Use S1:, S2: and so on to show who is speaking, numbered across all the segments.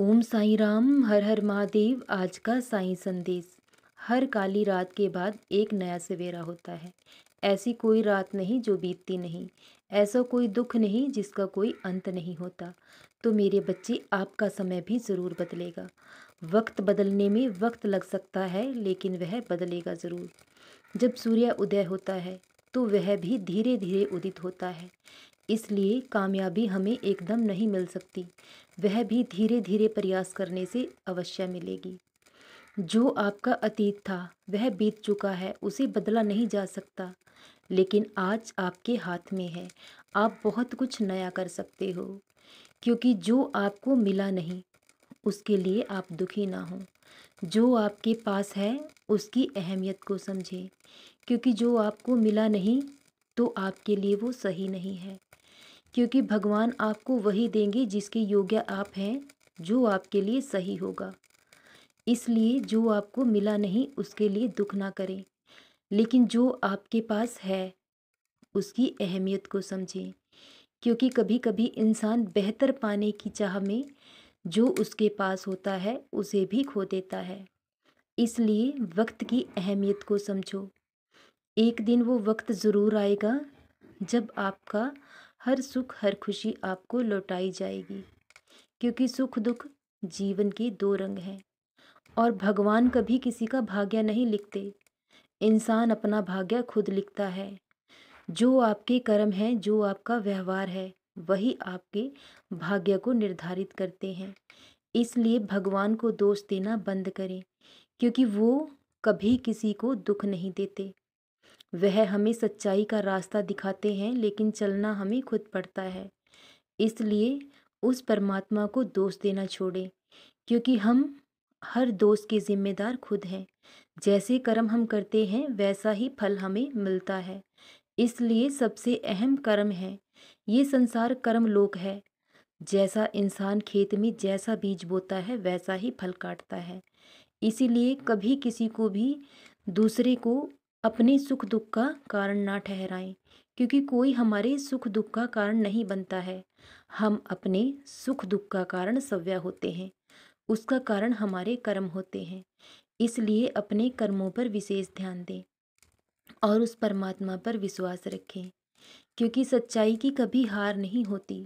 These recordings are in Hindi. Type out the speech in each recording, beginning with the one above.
S1: ओम साई राम हर हर महादेव आज का साई संदेश हर काली रात के बाद एक नया सवेरा होता है ऐसी कोई रात नहीं जो बीतती नहीं ऐसा कोई दुख नहीं जिसका कोई अंत नहीं होता तो मेरे बच्चे आपका समय भी ज़रूर बदलेगा वक्त बदलने में वक्त लग सकता है लेकिन वह बदलेगा ज़रूर जब सूर्य उदय होता है तो वह भी धीरे धीरे उदित होता है इसलिए कामयाबी हमें एकदम नहीं मिल सकती वह भी धीरे धीरे प्रयास करने से अवश्य मिलेगी जो आपका अतीत था वह बीत चुका है उसे बदला नहीं जा सकता लेकिन आज आपके हाथ में है आप बहुत कुछ नया कर सकते हो क्योंकि जो आपको मिला नहीं उसके लिए आप दुखी ना हों जो आपके पास है उसकी अहमियत को समझें क्योंकि जो आपको मिला नहीं तो आपके लिए वो सही नहीं है क्योंकि भगवान आपको वही देंगे जिसके योग्य आप हैं जो आपके लिए सही होगा इसलिए जो आपको मिला नहीं उसके लिए दुख ना करें लेकिन जो आपके पास है उसकी अहमियत को समझें क्योंकि कभी कभी इंसान बेहतर पाने की चाह में जो उसके पास होता है उसे भी खो देता है इसलिए वक्त की अहमियत को समझो एक दिन वो वक्त ज़रूर आएगा जब आपका हर सुख हर खुशी आपको लौटाई जाएगी क्योंकि सुख दुख जीवन के दो रंग हैं और भगवान कभी किसी का भाग्य नहीं लिखते इंसान अपना भाग्य खुद लिखता है जो आपके कर्म हैं जो आपका व्यवहार है वही आपके भाग्य को निर्धारित करते हैं इसलिए भगवान को दोष देना बंद करें क्योंकि वो कभी किसी को दुख नहीं देते वह हमें सच्चाई का रास्ता दिखाते हैं लेकिन चलना हमें खुद पड़ता है इसलिए उस परमात्मा को दोष देना छोड़ें क्योंकि हम हर दोष के जिम्मेदार खुद हैं जैसे कर्म हम करते हैं वैसा ही फल हमें मिलता है इसलिए सबसे अहम कर्म है ये संसार कर्म लोक है जैसा इंसान खेत में जैसा बीज बोता है वैसा ही फल काटता है इसीलिए कभी किसी को भी दूसरे को अपने सुख दुख का कारण ना ठहराएं क्योंकि कोई हमारे सुख दुख का कारण नहीं बनता है हम अपने सुख दुख का कारण सव्या होते हैं उसका कारण हमारे कर्म होते हैं इसलिए अपने कर्मों पर विशेष ध्यान दें और उस परमात्मा पर विश्वास रखें क्योंकि सच्चाई की कभी हार नहीं होती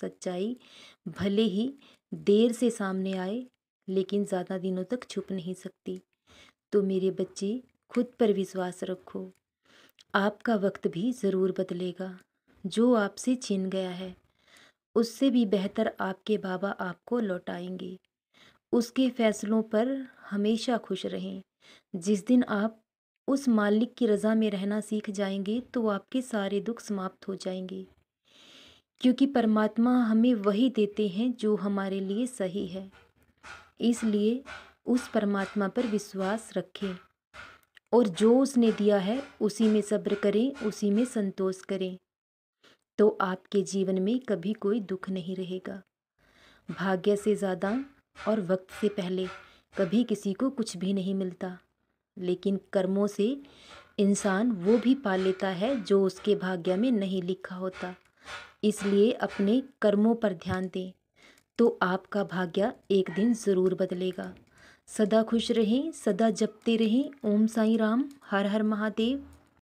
S1: सच्चाई भले ही देर से सामने आए लेकिन ज़्यादा दिनों तक छुप नहीं सकती तो मेरे बच्चे खुद पर विश्वास रखो आपका वक्त भी ज़रूर बदलेगा जो आपसे छिन गया है उससे भी बेहतर आपके बाबा आपको लौटाएंगे उसके फैसलों पर हमेशा खुश रहें जिस दिन आप उस मालिक की रज़ा में रहना सीख जाएंगे तो आपके सारे दुख समाप्त हो जाएंगे क्योंकि परमात्मा हमें वही देते हैं जो हमारे लिए सही है इसलिए उस परमात्मा पर विश्वास रखें और जो उसने दिया है उसी में सब्र करें उसी में संतोष करें तो आपके जीवन में कभी कोई दुख नहीं रहेगा भाग्य से ज़्यादा और वक्त से पहले कभी किसी को कुछ भी नहीं मिलता लेकिन कर्मों से इंसान वो भी पा लेता है जो उसके भाग्य में नहीं लिखा होता इसलिए अपने कर्मों पर ध्यान दें तो आपका भाग्य एक दिन ज़रूर बदलेगा सदा खुश रहें सदा जपते रहें ओम साई राम हर हर महादेव